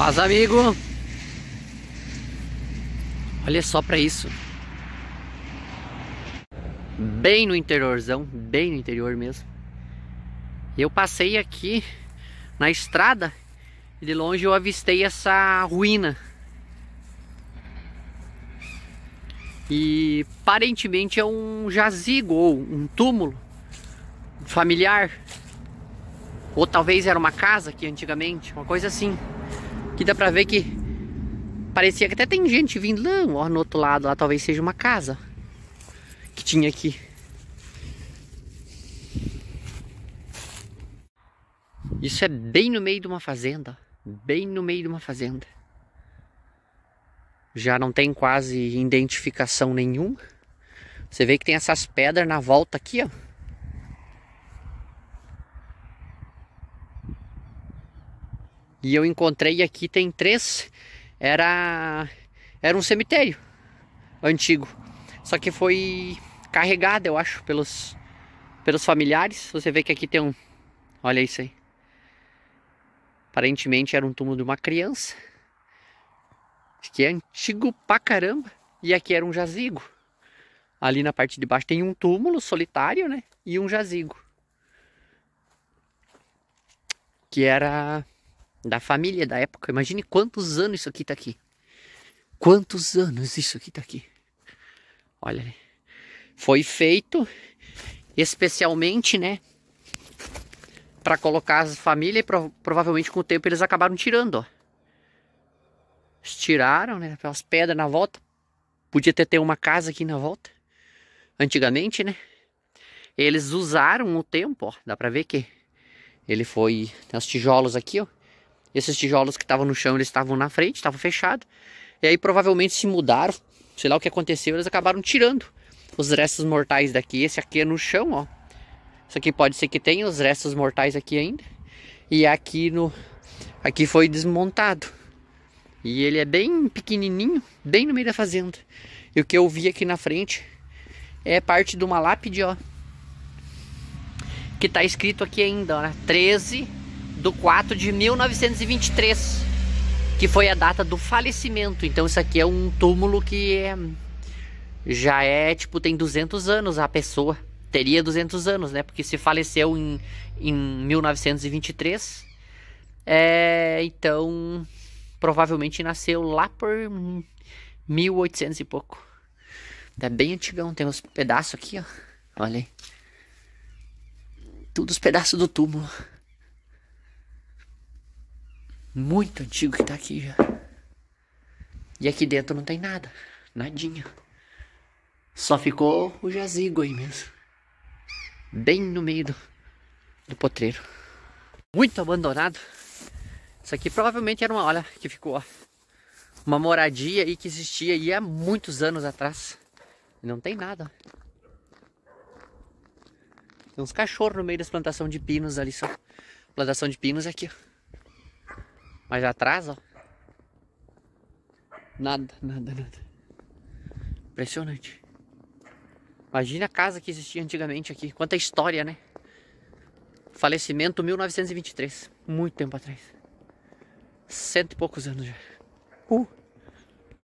Paz, amigo. Olha só para isso. Bem no interiorzão, bem no interior mesmo. Eu passei aqui na estrada e de longe eu avistei essa ruína. E aparentemente é um jazigo ou um túmulo familiar. Ou talvez era uma casa aqui antigamente, uma coisa assim. Aqui dá pra ver que parecia que até tem gente vindo lá, ó, no outro lado, lá talvez seja uma casa que tinha aqui. Isso é bem no meio de uma fazenda, bem no meio de uma fazenda. Já não tem quase identificação nenhuma. Você vê que tem essas pedras na volta aqui, ó. E eu encontrei aqui tem três. Era era um cemitério antigo. Só que foi carregado, eu acho, pelos pelos familiares. Você vê que aqui tem um Olha isso aí. Aparentemente era um túmulo de uma criança. Que é antigo pra caramba. E aqui era um jazigo. Ali na parte de baixo tem um túmulo solitário, né? E um jazigo. Que era da família da época. Imagine quantos anos isso aqui tá aqui. Quantos anos isso aqui tá aqui. Olha ali. Foi feito especialmente, né? Para colocar as famílias e provavelmente com o tempo eles acabaram tirando, ó. Eles tiraram, né? As pedras na volta. Podia até ter uma casa aqui na volta. Antigamente, né? Eles usaram o tempo, ó. Dá pra ver que ele foi... Tem os tijolos aqui, ó esses tijolos que estavam no chão, eles estavam na frente, estavam fechados. E aí provavelmente se mudaram, sei lá o que aconteceu, eles acabaram tirando os restos mortais daqui. Esse aqui é no chão, ó. Isso aqui pode ser que tenha os restos mortais aqui ainda. E aqui no aqui foi desmontado. E ele é bem pequenininho, bem no meio da fazenda. E o que eu vi aqui na frente é parte de uma lápide, ó. Que tá escrito aqui ainda, ó, 13 né? do 4 de 1923, que foi a data do falecimento. Então isso aqui é um túmulo que é, já é, tipo, tem 200 anos a pessoa. Teria 200 anos, né? Porque se faleceu em, em 1923, é, eh, então provavelmente nasceu lá por 1800 e pouco. É bem antigão, tem uns pedaços aqui, ó. Olha aí. Tudo os pedaços do túmulo muito antigo que tá aqui já. E aqui dentro não tem nada, nadinha. Só ficou o jazigo aí mesmo. Bem no meio do, do potreiro. Muito abandonado. Isso aqui provavelmente era uma, olha, que ficou, ó, uma moradia aí que existia aí há muitos anos atrás. não tem nada. Tem uns cachorros no meio das plantações de pinos ali, só. Plantação de pinos é aqui, ó. Mas atrás, ó. Nada, nada, nada. Impressionante. Imagina a casa que existia antigamente aqui. Quanta história, né? Falecimento 1923. Muito tempo atrás. Cento e poucos anos já. Uh!